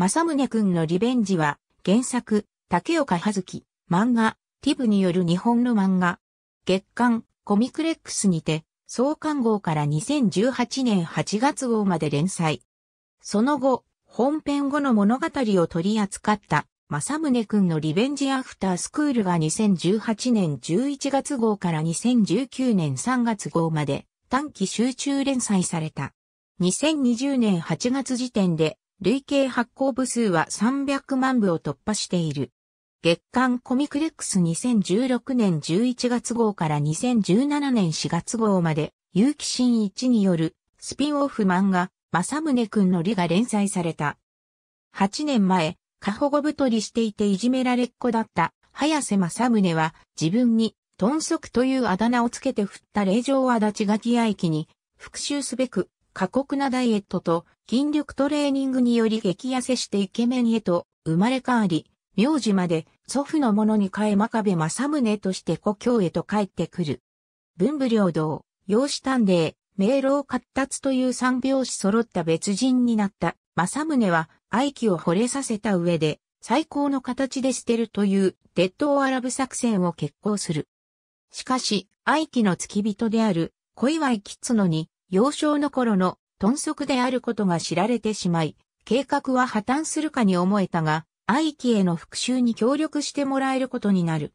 正宗くんのリベンジは、原作、竹岡葉月、漫画、ティブによる日本の漫画。月刊、コミクレックスにて、創刊号から2018年8月号まで連載。その後、本編後の物語を取り扱った、正宗くんのリベンジアフタースクールが2018年11月号から2019年3月号まで短期集中連載された。2020年8月時点で累計発行部数は300万部を突破している。月刊コミクレックス2016年11月号から2017年4月号まで、結城真一によるスピンオフ漫画、正宗くんの理が連載された。8年前、過保護太りしていていじめられっ子だった、早瀬正宗は自分に、豚足というあだ名をつけて振った令状を足立垣愛機に、復讐すべく、過酷なダイエットと筋力トレーニングにより激痩せしてイケメンへと生まれ変わり、名字まで祖父のものに変え真壁正宗として故郷へと帰ってくる。文武両道、養子探偵、明を活達という三拍子揃った別人になった正宗は愛機を惚れさせた上で最高の形で捨てるというド塔アラブ作戦を決行する。しかし、愛機の付き人である小祝吉野に幼少の頃の豚足であることが知られてしまい、計画は破綻するかに思えたが、愛機への復讐に協力してもらえることになる。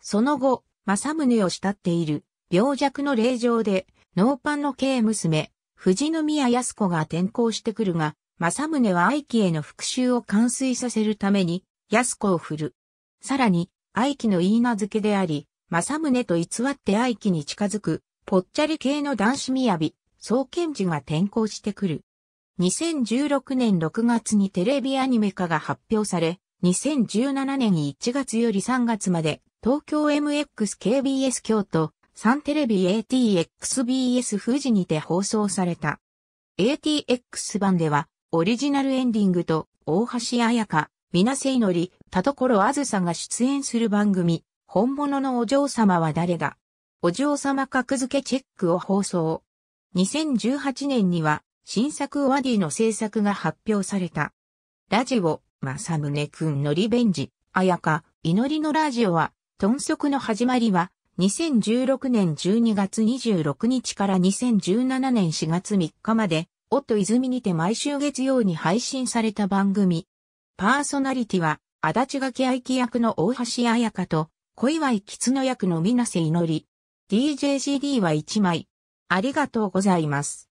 その後、正宗を慕っている、病弱の霊場で、ノーパンの系娘、藤宮康子が転校してくるが、正宗は愛機への復讐を完遂させるために、安子を振る。さらに、愛機の言い名付けであり、正宗と偽って愛機に近づく、ぽっちゃり系の男子雅。総研事が転校してくる。2016年6月にテレビアニメ化が発表され、2017年1月より3月まで、東京 MXKBS 京都、三テレビ ATXBS 富士にて放送された。ATX 版では、オリジナルエンディングと、大橋彩香、みなせいのり、田所あずさが出演する番組、本物のお嬢様は誰だお嬢様格付けチェックを放送。2018年には新作ワディの制作が発表された。ラジオ、む宗くんのリベンジ、あやか、祈りのラジオは、豚足の始まりは、2016年12月26日から2017年4月3日まで、夫泉にて毎週月曜に配信された番組。パーソナリティは、足立垣愛希役の大橋彩香と、小岩井吉野役の水瀬祈り。DJCD は1枚、ありがとうございます。